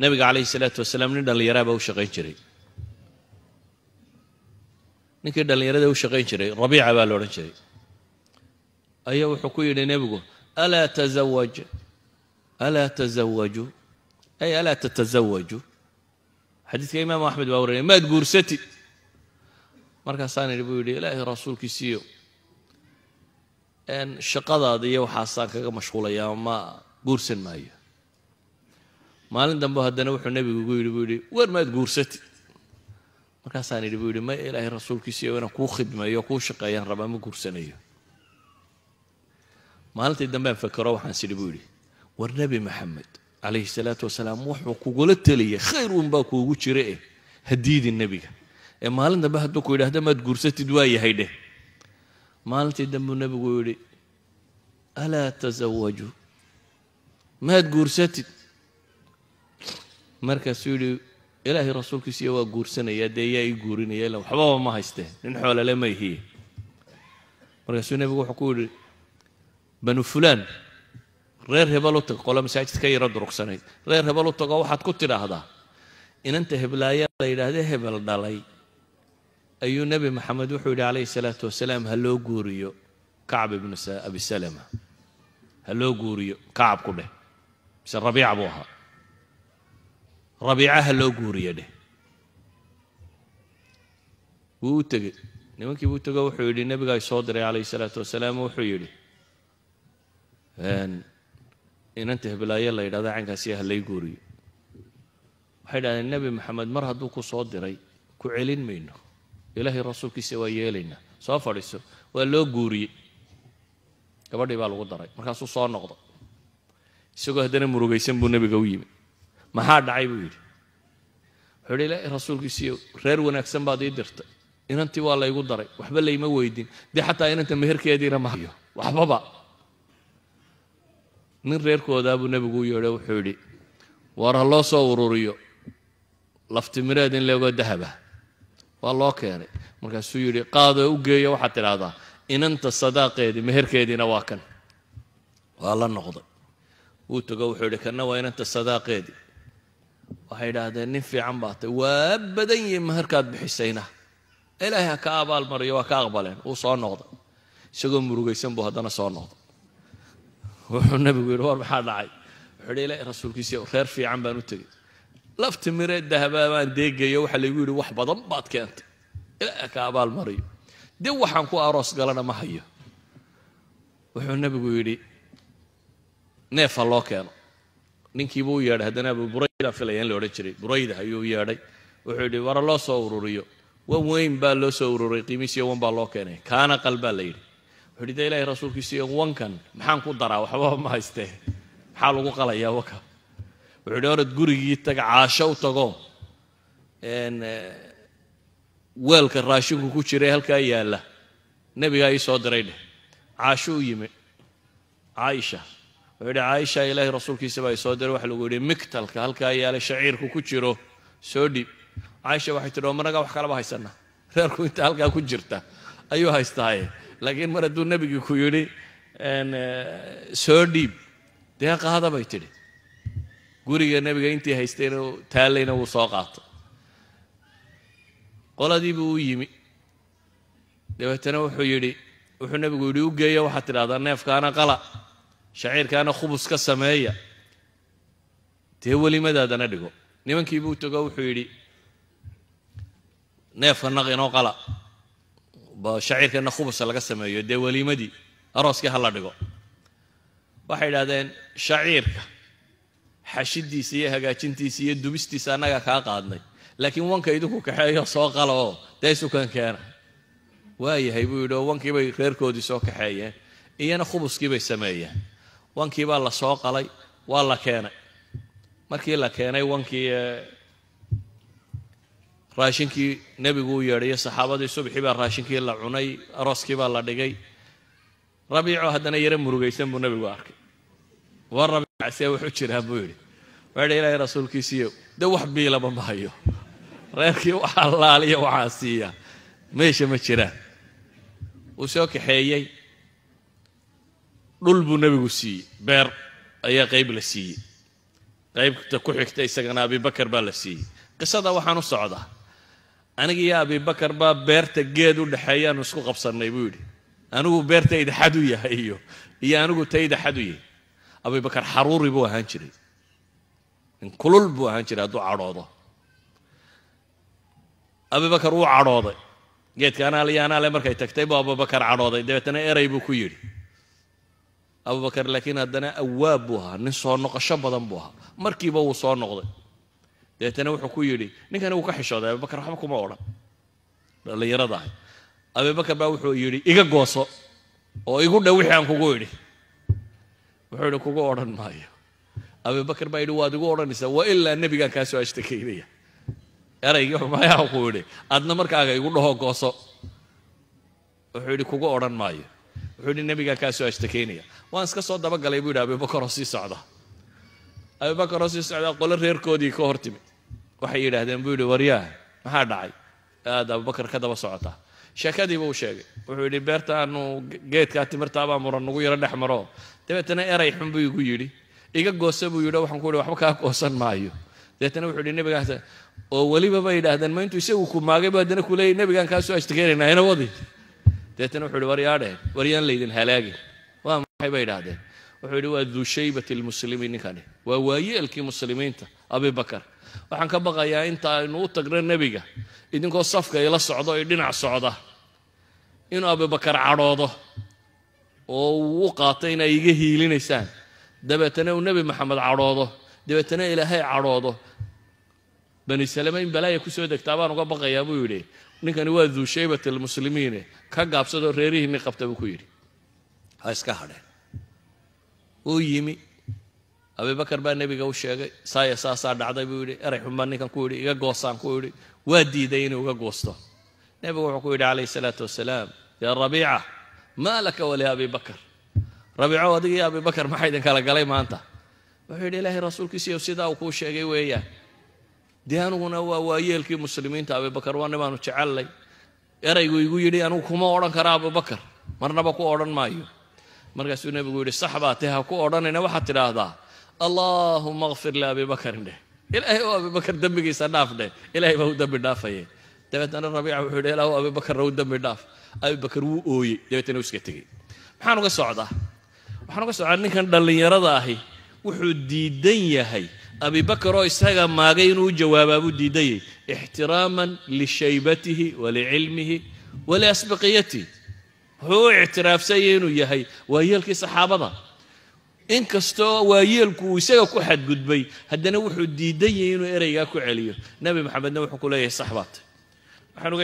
nabiga calayhi salaatu wasalaam nin dhallinyaraaba u shaqayn jiray ninkii dhallinyarada u shaqayn jiray rabiica baa laodhan jiray ayaa wuxuu ku yidhi nebigu alaa tazawaj alaa tazawaju ay alaa tatazawaju xadiidka imaamu axmed baa warinaya maad guursatid markaasaan idhi buu yidhi ilaahay rasuulkiisiiyo shaqadaada iyo waxaasaan kaga mashquulaya ma guursan maayo maalin dambe haddana wuxuu nebigu igu yidhi buu yidhi weer maad guursati markaasaan yidhi buu yidhi ma ilaahay rasuulkiisa inaan kuu khidmeeyo kuu shaqeeyaan rabaa ma guursanayo maalintii dambean fakero waxaan sidhi buu yidhi war nebi maxamed calayhi salaatu wasalaam wuxuu kugula teliyay khayr uunbaa kuugu jira eh hadiidi nebiga ee maalin dambe hadduu ku yidhaahda maad guursatid waa yahay dheh maalintii dambuu nebigu yidhi alaa tasawaju maad guursatid markaasuu yidhi ilaahay rasuulkiisiiya waa guursanayaa dee yaa ii guurinaya ila waxbaba ma haystee nin xoolale ma ihiye markaasuu nebigu wuxuu ku yidhi banu fulaan reer hebel u tag qolo masaajid ka yaro durugsanayd reer hebel u tagoo waxaad ku tidhaahdaa inanta heblaayaan la yidhaahde hebel dhalay ayuu nebi maxamed wuxuu yidhi calayhi salaatu wasalaam ha loo guuriyo kacab ibnu abisalama ha loo guuriyo kacab ku dheh mise rabiic buu ahaa rabiicaha loo guuriyo dheh wuu u tegey nimankii buu tego wuxuu yidhi nebigaa soo diray calayhi salaatu wasalaam wuxuu yidhi inanta heblaaye la yidhahda caynkaasiyo ah halay guuriyo waxay dhahdeen nebi maxamed mar hadduu ku soo diray ku celin mayno ilaahay rasuulkiisa waa yeelaynaa soo fadhiiso waa loo guuriyey gabadhii baa lagu daray markaasuu soo noqday isagoo haddana murugaysan buu nebiga u yimi maxaa dhacay buu yidhi wuxuu yidhi ilaahay rasuulkiisiiyo reer wanaagsan baad ii dirtay inantii waa laygu daray waxba layma weydin dee xataa inanta meherkeediina mahayo waxbaba nin reerkoodaa nebigu u yeedho wuxuu yidhi waar ha loo soo ururiyo laftimireed in leegoo dahaba waa loo keenay markaasuu yidhi qaadoo u geeyo waxaad tidhaahdaa inanta sadaaqeedii meherkeediina waa kan waa la noqday wuu tago wuxuu yidhi kanna waa inanta sadaaqeedii waxay idhaahdeen nin fiican baa tay waa badan yihi maharkaad bixisayna ilaahay ha ka abaalmariyo waa ka aqbaleen uu soo noqday isagoo murugaysan buu haddana soo noqday wuxuu nabigu yidhi war maxaa dhacay wuxuu yidhi ilaahay rasuulkiisi reer fiican baan u tegey lafti miree dahabaa baan deegayo waxaa laygu yidhi wax badan baad keentay ilaahay ha ka abaalmariyo dib waxaan ku aroos galana ma hayo wuxuu nabigu yidhi neefa loo keeno ninkiibuu yeedhay haddana abu burayda filaya in la odhan jiray burayda ayuu yeedhay wuxuu yidhi wara loo soo ururiyo wan weyn baa loo soo ururay qiimiisiyo wan baa loo keenay kaana qal baa la yidhi wuxuu yidhi de ilaahay rasuulkiisiiyo wankan maxaan ku daraa waxbaba ma haystee maxaa lagu qalayaa waka wuxuu yidhi orad gurigii taga caasho u tago e, weelka raashinku ku jira halkaa yaalla nebigaa ii soo diray dheh caasho u yimi caaisha wuxuu yidhi caaisha ilaahay rasuulkiisa baa isoo diray waxa lagu yidhi migtalka halkaa yaala shaciirku ku jiro soo dhiib caaisha waxay tidhi oo managaa wax kalaba haysana reerku inta halkaa ku jirta ayuu haystaaye laakiin mar hadduu nebigii ku yidhi soo dhiib dee qaada bay tidhi guriga nebiga intii haystayna taallayna wuu soo qaatay qoladiibuu u yimi dabeetana wuxuu yidhi wuxuu nebigu yidhi u geeya waxaad tidhahdaa neefkaana qala shaciirkaana khubus ka sameeya dee welimadaadana dhigo nimankii buu tego wuxuu yidhi neefka naq inoo qala shaciirkana khubusa laga sameeyo dee welimadii arooskii ha la dhigo waxay idhahdeen shaciirka xashidiisa iyo hagaajintiisa iyo dubistiisa annagaa kaa qaadnay laakiin wanka idinku kaxeeyo soo qala oo dee isukan keena waayahay buu yidhi oo wankii bay reerkoodii soo kaxeeyeen iyana khubuskii bay sameeyeen wankii baa la soo qalay waa la keenay markii la keenay wankii eh, raashinkii nebigu u yeedhayo saxaabadii subxii baa raashinkii la cunay arooskii baa la dhigay rabiico haddana yara murugaysan buu nebigu arkay war rabiicasee wuxu jiraa buu yidhi waydha ilaahay rasuulkiisiiyo de wax biilaba ma reerkii waxaa laaliya waxaa siiya meesha ma jiraan wuu soo kaxeeyey dhul buu nebigu siiyey beer ayaa qayb la siiyey qaybta ku xigta isagana abibakar baa la siiyey qisada waxaan u socdaa aniga iyo abibakar baa beerta geed u dhexeeyaanu isku qabsannay buu yidhi anigu beertayda xad u yahay iyo iyo anigu tayda xad u yahay abibakar xaruuri buu ahaan jiray inkulul buu ahaan jiray hadduu cadhoodo abibakar wuu cadhooday geedka anaal iyo anaale markay tagtay buu abibakar cadhooday dabeetana eray buu ku yidhi abubakar laakiin haddana awaab buu ahaa nin soo noqosho badan buu ahaa markiiba wuu soo noqday deetana wuxuu ku yidhi ninkani wuu ka xishooday abubakar waxba kuma odhan dhallinyarada abubakar baa wuxuu yidhi iga gooso oo igu dhow wixii aan kugu idhi wuxuu yidhi kugu odhan maayo abubakar baa yidhi waad igu odhanaysaa wa ilaa nebigaan kaasoo ashtakaynaya ashtakeynaya xumaayaha kuu idhi adna markaaga igu dhaho gooso wuxuu yidhi kugu odhan maayo wuxuu yidhi nebigaa kaa soo ashtakeynaya waan iska soo dabagalay buu yidhi abubakaroo sii socda abubakaroo sii socdaa qolo reerkoodii ka hor timid waxay yidhaahdeen buu yidhi waryaah maxaa dhacay aad abubakar ka daba socotaa sheekadiiba u sheegay wuxuu yidhi beerta geedkaa timirtaabaa muran nagu yaro dhex maro dabeetana eray xun buu igu yidhi iga goosa buu yidhi waxaan ku yidhi waxba kaa goosan maayo dabeetana wuxuu yidhi nebigaas oo weliba yidhaahdeen ma intuu isagu ku maagay buu haddana kuleeyay nebigaan kaa ashtakeynayna ina wadi deetana wuxu uhi waryaadhe waryaan laydin halaagin waa maxay bay idhaahdeen wuxuu yidhi waa duu shaybati lmuslimiin ninkani waa waayeelkii muslimiinta abibakar waxaan ka baqayaa inta aynu u tagno nebiga idinkoo safka ila socda i dhinac socda inuu abibakar cadhoodo oo uu u qaato inay iga hiilinaysaan dabeetana uu nebi maxamed cadhoodo dabeetana ilaahay cadhoodo bani salama in balaaya ku soo degtaa baan uga baqayaa buu yidhi ninkani waa duu shaybat almuslimiine ka gaabsadoo reerihiinni qabta buu ku yidhi ha iska hadheen uu yimi abibakar baa nebiga u sheegay saaya saasaa dhacday buu yidhi erey xun baa ninkan ku yidhi iga goosaan ku yidhi waa diiday inuu iga goosto nebigu wuxuu ku yidhi calayhi salaatu wasalaam yaa rabiica maa laka wali abibakar rabiico adiga iyo abibakar maxaa idinkala galay maanta wuxuu yidhi ilaahay rasuulkiisiyo sidaa uu kuu sheegay weeyaan dee aniguna waa waayeelkii muslimiinta abibakar waa nibaanu jecellay eraygu igu yidhi anugu kuma odhan kara abubakar marnaba ku odhan maayo markaasuu nebigu yidhi sax baa te ha ku odhanayna waxaad tidhaahdaa allaahuma kfir liabibakarin dheh ilaahay oo abibakar dembigiisa dhaaf dheh ilahay baa u dembi dhaafaya dabeetana rabiica wuxuu yidhi ilaah abibakarna u dembi dhaaf abibakar wuu ooyey dabeetana u iska tegey maxaanu socdaa waxaanu socdaa ninkan dhallinyarada ahi wuxuu diidan yahay أبي بكر إسحاق ما جينو جواب أبو ديدي احتراما لشيبته ولعلمه ولأسبقيته هو اعتراف سيئن يهي ويلك صحابة إن كستو ويلك وسيق كحد بي هدنا وحد ديدي إنه إريقا كعليه نبي محمد نوحو كله صحبات